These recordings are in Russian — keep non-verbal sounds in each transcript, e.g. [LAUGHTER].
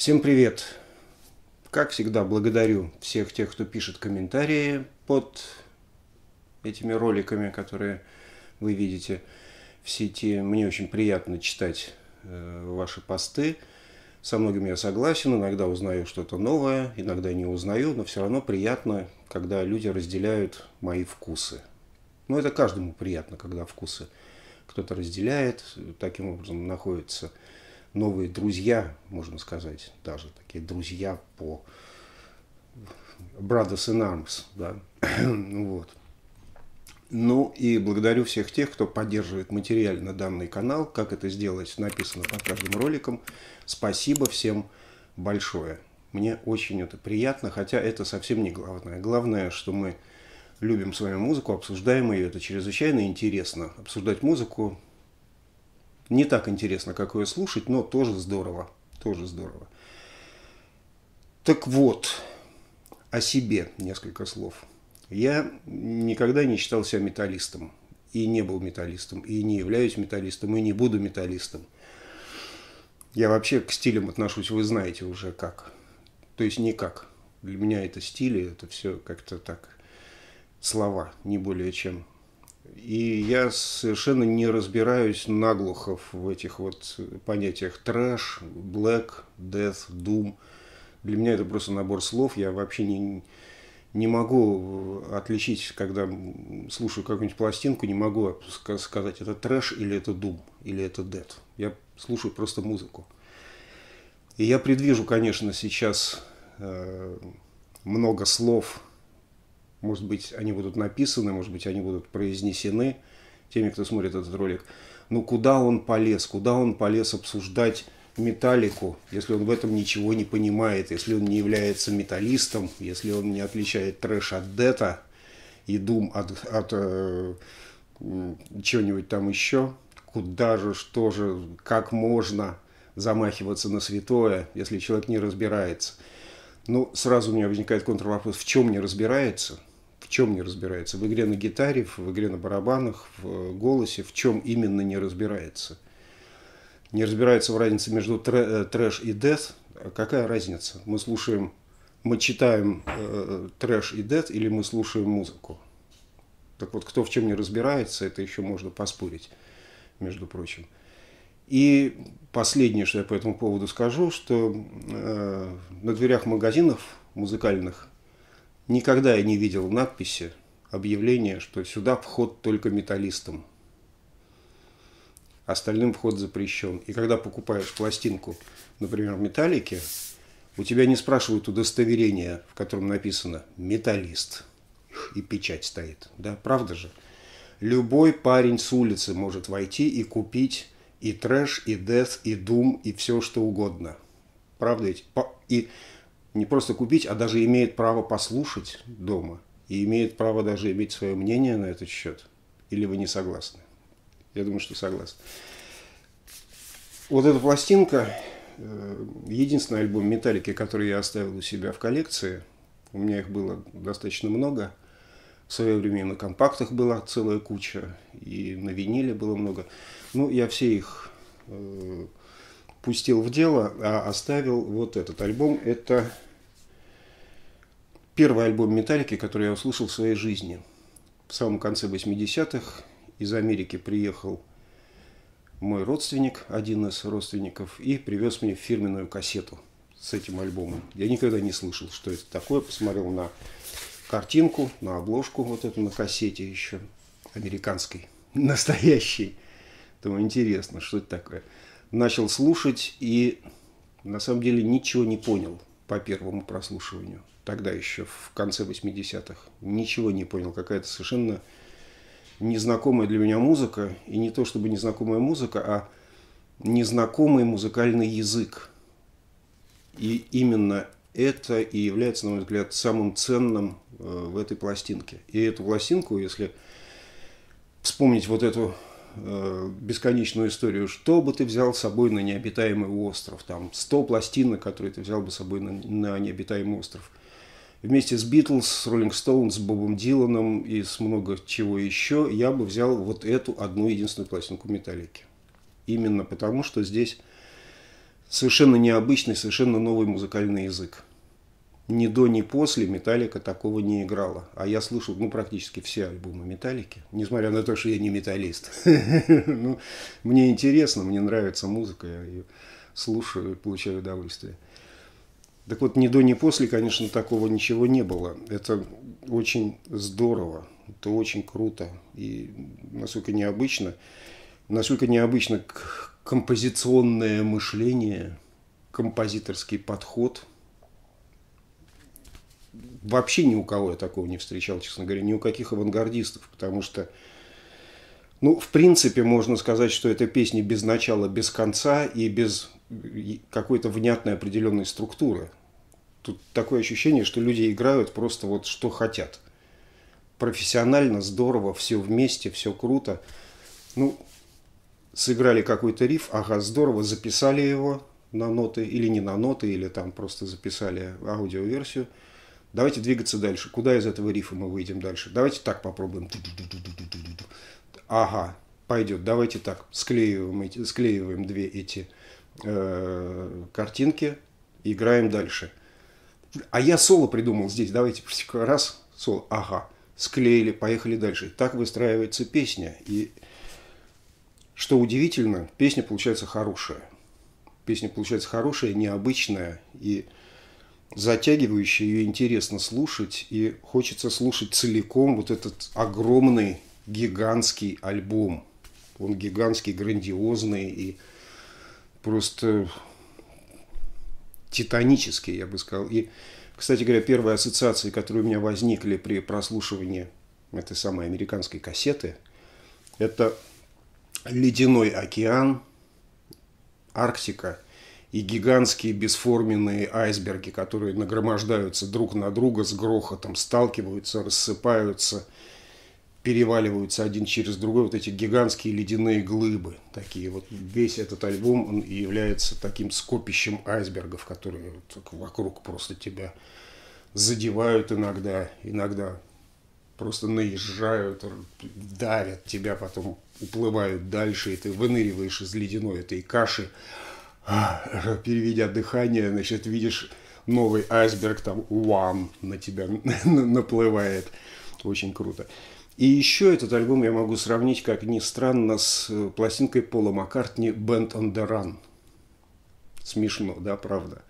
Всем привет! Как всегда, благодарю всех тех, кто пишет комментарии под этими роликами, которые вы видите в сети. Мне очень приятно читать э, ваши посты. Со многими я согласен, иногда узнаю что-то новое, иногда не узнаю, но все равно приятно, когда люди разделяют мои вкусы. Но это каждому приятно, когда вкусы кто-то разделяет, таким образом находится новые друзья, можно сказать, даже такие друзья по Brothers in Arms, да, [CLEARS THROAT] вот. Ну и благодарю всех тех, кто поддерживает материально данный канал. Как это сделать, написано под каждым роликом. Спасибо всем большое. Мне очень это приятно, хотя это совсем не главное. Главное, что мы любим с вами музыку, обсуждаем ее, это чрезвычайно интересно. Обсуждать музыку не так интересно, как ее слушать, но тоже здорово. Тоже здорово. Так вот, о себе несколько слов. Я никогда не считал себя металлистом. И не был металлистом, и не являюсь металлистом, и не буду металлистом. Я вообще к стилям отношусь, вы знаете уже как. То есть никак. Для меня это стили, это все как-то так. Слова, не более чем. И я совершенно не разбираюсь наглухо в этих вот понятиях трэш, блэк, death, doom. Для меня это просто набор слов. Я вообще не, не могу э, отличить, когда слушаю какую-нибудь пластинку, не могу сказать, это трэш или это дум, или это дед. Я слушаю просто музыку. И я предвижу, конечно, сейчас э, много слов может быть, они будут написаны, может быть, они будут произнесены теми, кто смотрит этот ролик. Но ну, куда он полез? Куда он полез обсуждать металлику, если он в этом ничего не понимает, если он не является металлистом, если он не отличает трэш от дета и дум от, от э, чего-нибудь там еще, куда же, что же, как можно замахиваться на святое, если человек не разбирается. Ну, сразу у меня возникает контрвопрос, в чем не разбирается – чем не разбирается? В игре на гитаре, в игре на барабанах, в э, голосе, в чем именно не разбирается? Не разбирается в разнице между э, трэш и дэт. А какая разница? Мы слушаем, мы читаем э, трэш и дэт или мы слушаем музыку? Так вот, кто в чем не разбирается, это еще можно поспорить, между прочим. И последнее, что я по этому поводу скажу, что э, на дверях магазинов музыкальных – Никогда я не видел надписи, объявления, что сюда вход только металлистам. Остальным вход запрещен. И когда покупаешь пластинку, например, металлики, у тебя не спрашивают удостоверение, в котором написано «металлист» и печать стоит. Да, правда же? Любой парень с улицы может войти и купить и трэш, и дес, и дум, и все что угодно. Правда ведь? И не просто купить, а даже имеет право послушать дома и имеет право даже иметь свое мнение на этот счет. Или вы не согласны? Я думаю, что согласны. Вот эта пластинка, э, единственный альбом «Металлики», который я оставил у себя в коллекции, у меня их было достаточно много, в свое время на компактах была целая куча, и на виниле было много. Ну, я все их э, пустил в дело, а оставил вот этот альбом. Это первый альбом «Металлики», который я услышал в своей жизни. В самом конце 80-х из Америки приехал мой родственник, один из родственников, и привез мне фирменную кассету с этим альбомом. Я никогда не слышал, что это такое. Посмотрел на картинку, на обложку вот эту на кассете еще, американской, [LAUGHS] настоящей. Думаю, интересно, что это такое начал слушать и на самом деле ничего не понял по первому прослушиванию. Тогда еще, в конце 80-х. Ничего не понял. Какая-то совершенно незнакомая для меня музыка. И не то чтобы незнакомая музыка, а незнакомый музыкальный язык. И именно это и является, на мой взгляд, самым ценным э, в этой пластинке. И эту пластинку, если вспомнить вот эту э, бесконечную историю, что бы ты взял с собой на необитаемый остров, там 100 пластинок, которые ты взял бы с собой на, на необитаемый остров. Вместе с Битлз, с Роллинг Стоун, с Бобом Диланом и с много чего еще, я бы взял вот эту одну единственную пластинку Металлики. Именно потому, что здесь совершенно необычный, совершенно новый музыкальный язык ни до, ни после Металлика такого не играла. А я слышал, ну, практически все альбомы Металлики, несмотря на то, что я не металлист. [LAUGHS] Ну, мне интересно, мне нравится музыка, я ее слушаю и получаю удовольствие. Так вот, ни до, ни после, конечно, такого ничего не было. Это очень здорово, это очень круто и насколько необычно, насколько необычно композиционное мышление, композиторский подход – вообще ни у кого я такого не встречал, честно говоря, ни у каких авангардистов, потому что, ну, в принципе, можно сказать, что эта песня без начала, без конца и без какой-то внятной определенной структуры. Тут такое ощущение, что люди играют просто вот что хотят. Профессионально, здорово, все вместе, все круто. Ну, сыграли какой-то риф, ага, здорово, записали его на ноты или не на ноты, или там просто записали аудиоверсию – Давайте двигаться дальше. Куда из этого рифа мы выйдем дальше? Давайте так попробуем. Ага, пойдет. Давайте так. Склеиваем, эти, склеиваем две эти э, картинки. Играем дальше. А я соло придумал здесь. Давайте раз, соло. Ага. Склеили, поехали дальше. так выстраивается песня. И что удивительно, песня получается хорошая. Песня получается хорошая, необычная. И затягивающая, ее интересно слушать, и хочется слушать целиком вот этот огромный, гигантский альбом. Он гигантский, грандиозный и просто титанический, я бы сказал. И, кстати говоря, первые ассоциации, которые у меня возникли при прослушивании этой самой американской кассеты, это «Ледяной океан», «Арктика», и гигантские бесформенные айсберги, которые нагромождаются друг на друга с грохотом, сталкиваются, рассыпаются, переваливаются один через другой. Вот эти гигантские ледяные глыбы. Такие вот весь этот альбом он является таким скопищем айсбергов, которые вот вокруг просто тебя задевают иногда, иногда просто наезжают, давят тебя, потом уплывают дальше, и ты выныриваешь из ледяной этой каши. А, э, переведя дыхание, значит, видишь новый айсберг, там, вам на тебя [LAUGHS] наплывает. Очень круто. И еще этот альбом я могу сравнить, как ни странно, с э, пластинкой Пола Маккартни «Band on the Run». Смешно, да, правда?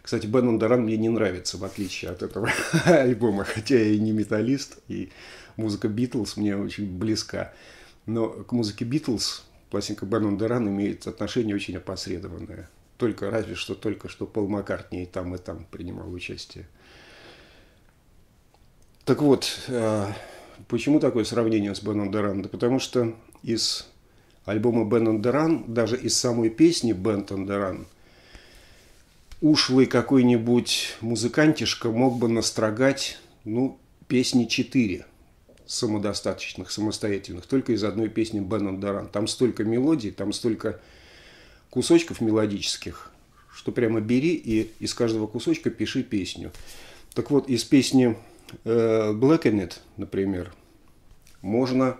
Кстати, Бен Ондаран мне не нравится, в отличие от этого [LAUGHS] альбома, хотя я и не металлист, и музыка Битлз мне очень близка. Но к музыке Битлз пластинка Бэнон Деран имеет отношение очень опосредованное. Только, разве что только что Пол Маккартни и там, и там принимал участие. Так вот, э, почему такое сравнение с Беном Деран? Да потому что из альбома Бенон Деран, даже из самой песни Бентон Деран, ушлый какой-нибудь музыкантишка мог бы настрогать, ну, песни четыре самодостаточных, самостоятельных, только из одной песни Беннон Даран. Там столько мелодий, там столько кусочков мелодических, что прямо бери и из каждого кусочка пиши песню. Так вот, из песни э, Blacken It, например, можно,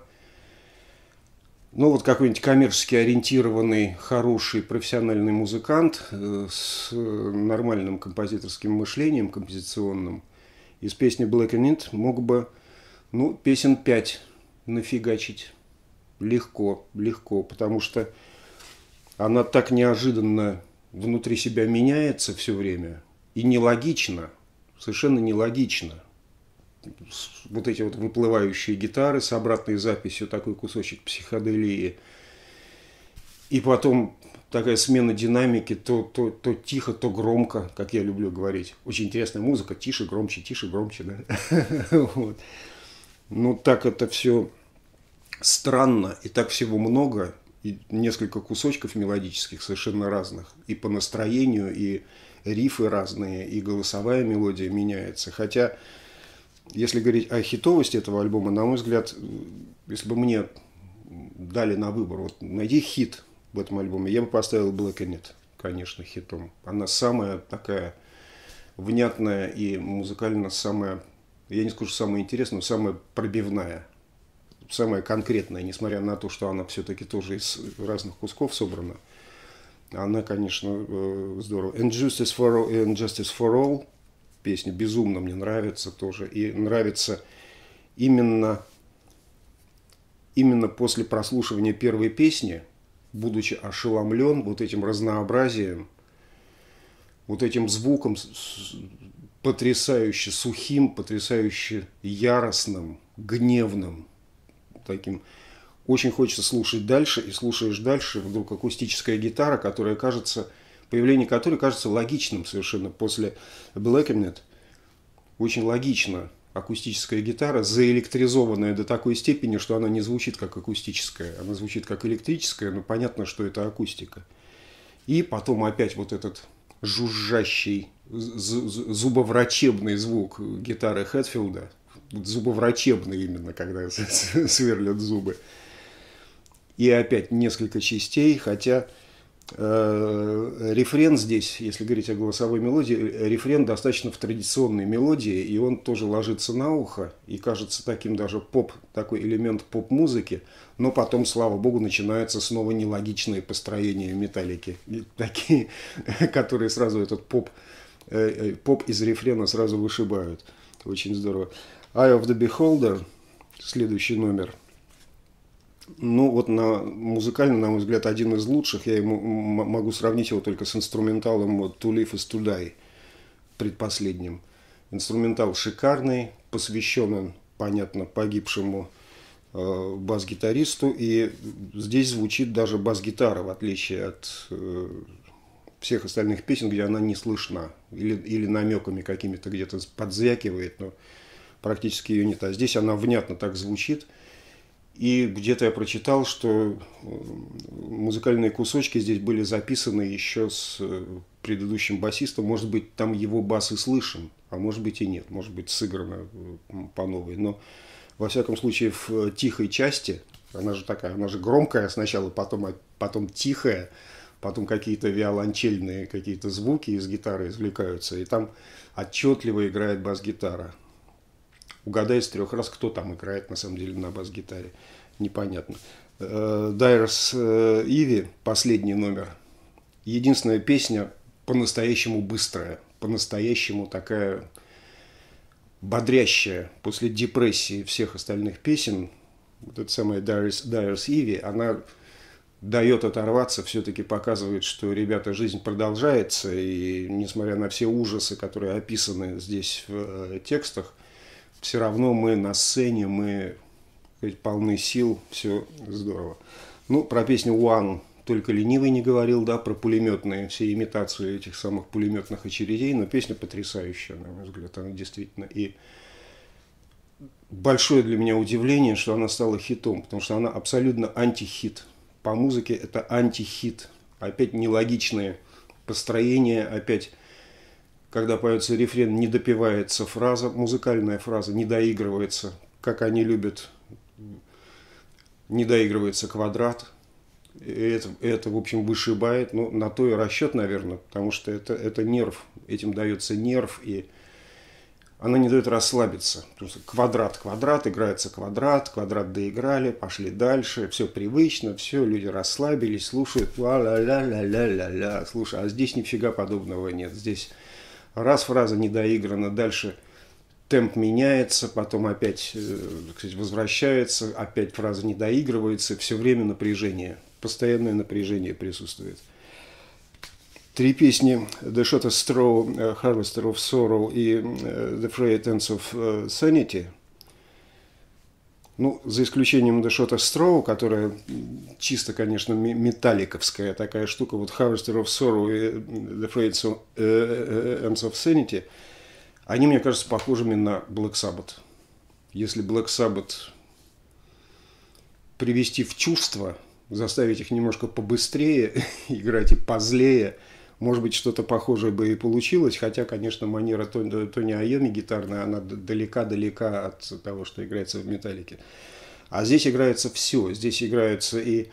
ну вот какой-нибудь коммерчески ориентированный, хороший, профессиональный музыкант э, с э, нормальным композиторским мышлением композиционным, из песни Blacken It мог бы ну, песен 5 нафигачить легко, легко, потому что она так неожиданно внутри себя меняется все время и нелогично, совершенно нелогично. Вот эти вот выплывающие гитары с обратной записью, такой кусочек психоделии. И потом такая смена динамики, то, то, то тихо, то громко, как я люблю говорить. Очень интересная музыка, тише, громче, тише, громче. Да? [LAUGHS] Вот. Но ну, так это все странно, и так всего много, и несколько кусочков мелодических совершенно разных, и по настроению, и рифы разные, и голосовая мелодия меняется. Хотя, если говорить о хитовости этого альбома, на мой взгляд, если бы мне дали на выбор, вот найди хит в этом альбоме, я бы поставил Black and конечно, хитом. Она самая такая внятная и музыкально самая я не скажу самая интересная, но самая пробивная, самая конкретная, несмотря на то, что она все-таки тоже из разных кусков собрана. Она, конечно, э, здорово. And for All, and Justice for All песня безумно мне нравится тоже. И нравится именно, именно после прослушивания первой песни, будучи ошеломлен вот этим разнообразием, вот этим звуком потрясающе сухим, потрясающе яростным, гневным, таким. Очень хочется слушать дальше, и слушаешь дальше, вдруг акустическая гитара, которая кажется, появление которой кажется логичным совершенно после Blackened. Очень логично. Акустическая гитара, заэлектризованная до такой степени, что она не звучит как акустическая, она звучит как электрическая, но понятно, что это акустика. И потом опять вот этот жужжащий зубоврачебный звук гитары Хэтфилда. Зубоврачебный именно, когда [LAUGHS] сверлят зубы. И опять несколько частей, хотя э, рефрен здесь, если говорить о голосовой мелодии, рефрен достаточно в традиционной мелодии, и он тоже ложится на ухо, и кажется таким даже поп, такой элемент поп-музыки, но потом, слава богу, начинаются снова нелогичные построения металлики, такие, [LAUGHS] которые сразу этот поп-музыка Э, э, поп из рефрена сразу вышибают. Это очень здорово. Eye of the Beholder, следующий номер. Ну, вот на музыкально, на мой взгляд, один из лучших. Я ему могу сравнить его только с инструменталом To Live is To Die, предпоследним. Инструментал шикарный, посвящен он, понятно, погибшему э, бас-гитаристу. И здесь звучит даже бас-гитара, в отличие от э, всех остальных песен, где она не слышна. Или, или намеками какими-то где-то подзвякивает, но практически ее нет. А здесь она внятно так звучит. И где-то я прочитал, что музыкальные кусочки здесь были записаны еще с э, предыдущим басистом. Может быть, там его бас и слышен, а может быть и нет. Может быть, сыграно э, по новой. Но, во всяком случае, в э, тихой части, она же такая, она же громкая сначала, потом, а потом тихая, потом какие-то виолончельные какие-то звуки из гитары извлекаются, и там отчетливо играет бас-гитара. Угадай с трех раз, кто там играет на самом деле на бас-гитаре. Непонятно. Э, Дайрс э, Иви, последний номер. Единственная песня по-настоящему быстрая, по-настоящему такая бодрящая после депрессии всех остальных песен. Вот эта самая Дайрс, Дайрс Иви, она дает оторваться, все-таки показывает, что, ребята, жизнь продолжается, и несмотря на все ужасы, которые описаны здесь в э, текстах, все равно мы на сцене, мы полны сил, все здорово. Ну, про песню «One» только ленивый не говорил, да, про пулеметные, все имитации этих самых пулеметных очередей, но песня потрясающая, на мой взгляд, она действительно и большое для меня удивление, что она стала хитом, потому что она абсолютно антихит по музыке это антихит. Опять нелогичные построение опять когда поется рефрен, не допивается фраза, музыкальная фраза не доигрывается, как они любят, не доигрывается квадрат. это, это, в общем, вышибает, но ну, на то и расчет, наверное, потому что это, это нерв, этим дается нерв, и она не дает расслабиться. Потому что квадрат, квадрат, играется квадрат, квадрат доиграли, пошли дальше, все привычно, все, люди расслабились, слушают, ла-ла-ла-ла-ла-ла-ла, слушай, а здесь нифига подобного нет, здесь раз фраза не доиграна, дальше темп меняется, потом опять кстати, э, возвращается, опять фраза не доигрывается, все время напряжение, постоянное напряжение присутствует. Три песни «The of Straw», э, «Harvester of Sorrow» и э, «The Fray of э, Sanity» ну, за исключением The Shot Straw, которая чисто, конечно, металликовская такая штука, вот Harvester of Sorrow и The Fates of, of Sanity, они, мне кажется, похожими на Black Sabbath. Если Black Sabbath привести в чувство, заставить их немножко побыстрее [LAUGHS] играть и позлее – может быть, что-то похожее бы и получилось, хотя, конечно, манера Тони, э, Тони гитарная, она далека-далека от того, что играется в «Металлике». А здесь играется все. Здесь играются и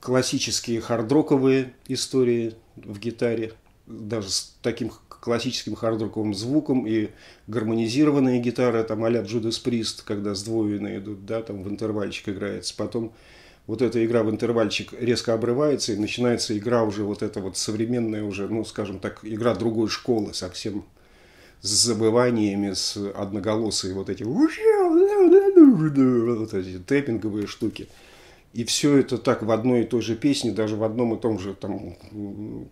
классические хардроковые истории в гитаре, даже с таким классическим хардроковым звуком и гармонизированная гитара, там а-ля Джудас Прист, когда сдвоенные идут, да, там в интервальчик играется. Потом вот эта игра в интервальчик резко обрывается, и начинается игра уже вот эта вот современная уже, ну, скажем так, игра другой школы совсем с забываниями, с одноголосой вот эти вот эти тэппинговые штуки. И все это так в одной и той же песне, даже в одном и том же там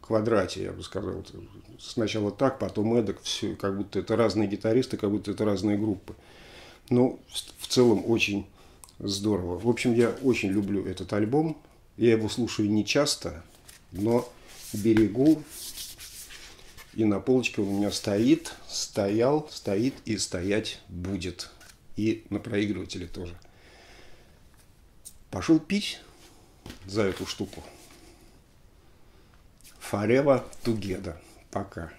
квадрате, я бы сказал. Сначала так, потом эдак, все, как будто это разные гитаристы, как будто это разные группы. Но ну, в целом очень Здорово. В общем, я очень люблю этот альбом. Я его слушаю не часто, но берегу. И на полочке у меня стоит, стоял, стоит и стоять будет. И на проигрывателе тоже. Пошел пить за эту штуку. Forever Together. Пока.